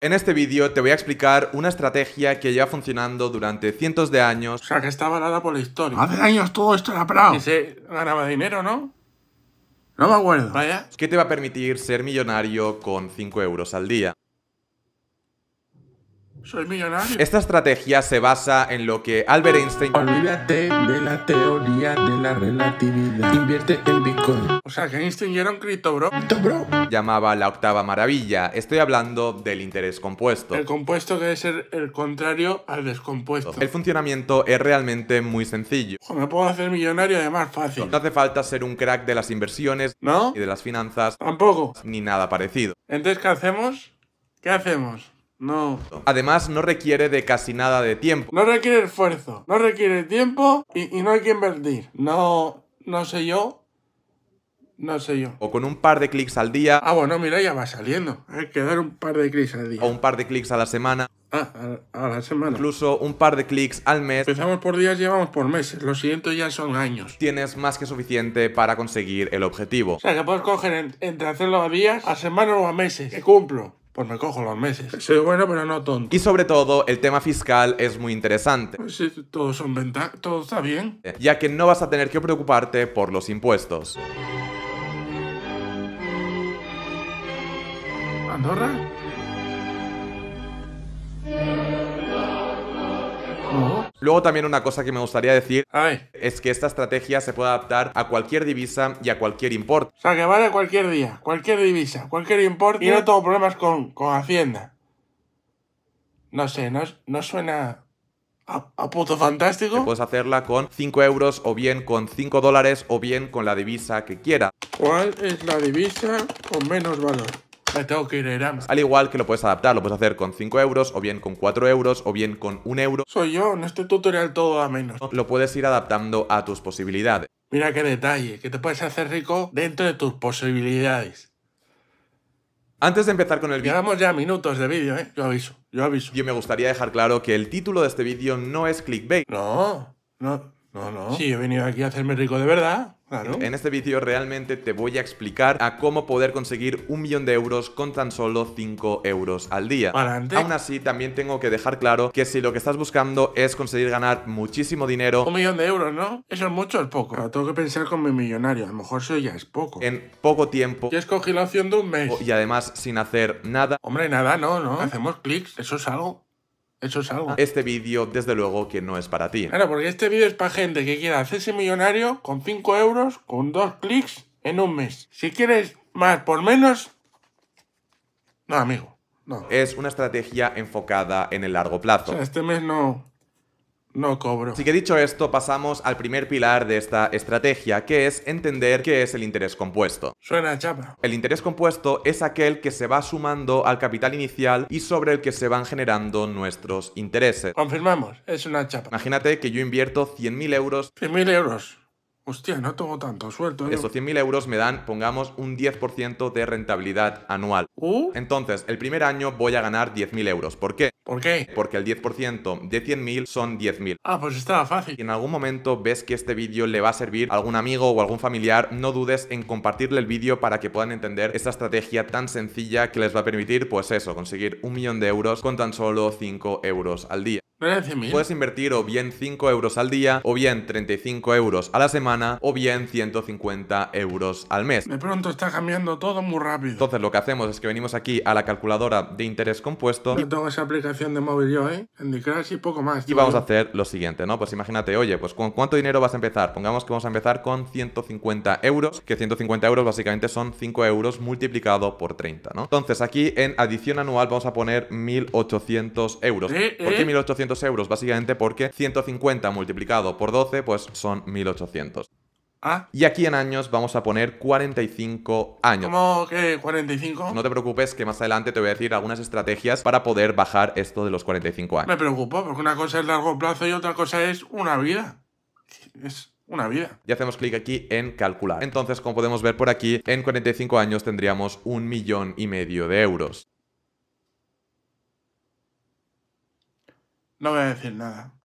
En este vídeo te voy a explicar una estrategia que lleva funcionando durante cientos de años. O sea, que está avalada por la historia. Hace años todo esto era prado. Y ganaba dinero, ¿no? No me acuerdo. Vaya. ¿Qué te va a permitir ser millonario con 5 euros al día. Soy millonario. Esta estrategia se basa en lo que Albert Einstein. Olvídate de la teoría de la relatividad. Invierte en Bitcoin. O sea que Einstein era un cripto bro. Llamaba la octava maravilla. Estoy hablando del interés compuesto. El compuesto debe ser el, contrario al descompuesto. El funcionamiento es realmente muy sencillo. me puedo hacer millonario de más fácil. No hace falta ser un crack de las inversiones. ¿No? Y de las finanzas. Tampoco. Ni nada parecido. Entonces, ¿qué hacemos? ¿Qué hacemos? No. Además, no requiere de casi nada de tiempo. No requiere esfuerzo, no requiere tiempo y, no hay que invertir. No, no sé yo. No sé yo. O con un par de clics al día. Ah, bueno, mira, ya va saliendo. Hay que dar un par de clics al día. O un par de clics a la semana. Ah, a, la semana. Incluso un par de clics al mes. Empezamos por días, llevamos por meses. Los siguientes ya son años. Tienes más que suficiente para conseguir el objetivo. O sea, que puedes coger entre hacerlo a días, a semanas o a meses. Que cumplo pues me cojo los meses. Soy bueno, pero no tonto. Y sobre todo, el tema fiscal es muy interesante. Pues sí, todos son venta todo está bien. Ya que no vas a tener que preocuparte por los impuestos. ¿Andorra? Luego también una cosa que me gustaría decir es que esta estrategia se puede adaptar a cualquier divisa y a cualquier importe. O sea, que vale cualquier día, cualquier divisa, cualquier importe. y no tengo problemas con, Hacienda. No sé, no, suena a, puto fantástico. Puedes hacerla con 5 euros o bien con 5 dólares o bien con la divisa que quiera. ¿Cuál es la divisa con menos valor? Me tengo que ir a Al igual que lo puedes adaptar, lo puedes hacer con 5 euros, o bien con 4 euros, o bien con 1 euro. Soy yo, en este tutorial todo a menos. Lo puedes ir adaptando a tus posibilidades. Mira qué detalle, que te puedes hacer rico dentro de tus posibilidades. Antes de empezar con el vídeo... Llevamos ya minutos de vídeo, ¿eh? Yo aviso, yo aviso. Yo me gustaría dejar claro que el título de este vídeo no es clickbait. No, no, no, no. Sí, he venido aquí a hacerme rico de verdad. Claro. En este vídeo realmente te voy a explicar a cómo poder conseguir un millón de euros con tan solo 5 euros al día. Adelante. Aún así, también tengo que dejar claro que si lo que estás buscando es conseguir ganar muchísimo dinero... Un millón de euros, ¿no? Eso es mucho o es poco. tengo que pensar con mi millonario. A lo mejor eso ya es poco. En poco tiempo... Yo escogí la de un mes. Y además sin hacer nada. Hombre, nada, no, no. Hacemos clics, eso es algo. Eso es algo. Este vídeo, desde luego, que no es para ti. Claro, porque este vídeo es para gente que quiera hacerse millonario con 5 euros, con 2 clics en un mes. Si quieres más por menos. No, amigo. No. Es una estrategia enfocada en el largo plazo. O sea, este mes no. No cobro. Así que dicho esto, pasamos al primer pilar de esta estrategia, que es entender qué es el interés compuesto. Suena chapa. El interés compuesto es aquel que se va sumando al capital inicial y sobre el que se van generando nuestros intereses. Confirmamos, es una chapa. Imagínate que yo invierto 100.000 euros. 100.000 euros. Hostia, no tengo tanto suelto. ¿eh? Esos 100.000 euros me dan, pongamos, un 10% de rentabilidad anual. ¿Uh? Entonces, el primer año voy a ganar 10.000 euros. ¿Por qué? ¿Por qué? Porque el 10% de 100.000 son 10.000. Ah, pues estaba fácil. Si en algún momento ves que este vídeo le va a servir a algún amigo o algún familiar, no dudes en compartirle el vídeo para que puedan entender esta estrategia tan sencilla que les va a permitir, pues eso, conseguir un millón de euros con tan solo 5 euros al día. Puedes invertir o bien 5 euros al día, o bien 35 euros a la semana, o bien 150 euros al mes. De pronto está cambiando todo muy rápido. Entonces lo que hacemos es que venimos aquí a la calculadora de interés compuesto. y tengo esa aplicación de móvil yo, ¿eh? En Crash y poco más. Y vamos a hacer lo siguiente, ¿no? Pues imagínate, oye, pues ¿con cuánto dinero vas a empezar? Pongamos que vamos a empezar con 150 euros, que 150 euros básicamente son 5 euros multiplicado por 30, ¿no? Entonces aquí en adición anual vamos a poner 1.800 euros. ¿Eh? ¿Por qué 1.800? ¿eh? euros, básicamente porque 150 multiplicado por 12, pues son 1800. ¿Ah? Y aquí en años vamos a poner 45 años. ¿Cómo que 45? No te preocupes que más adelante te voy a decir algunas estrategias para poder bajar esto de los 45 años. Me preocupo porque una cosa es largo plazo y otra cosa es una vida. Es una vida. Y hacemos clic aquí en calcular. Entonces, como podemos ver por aquí, en 45 años tendríamos un millón y medio de euros. No voy a decir nada.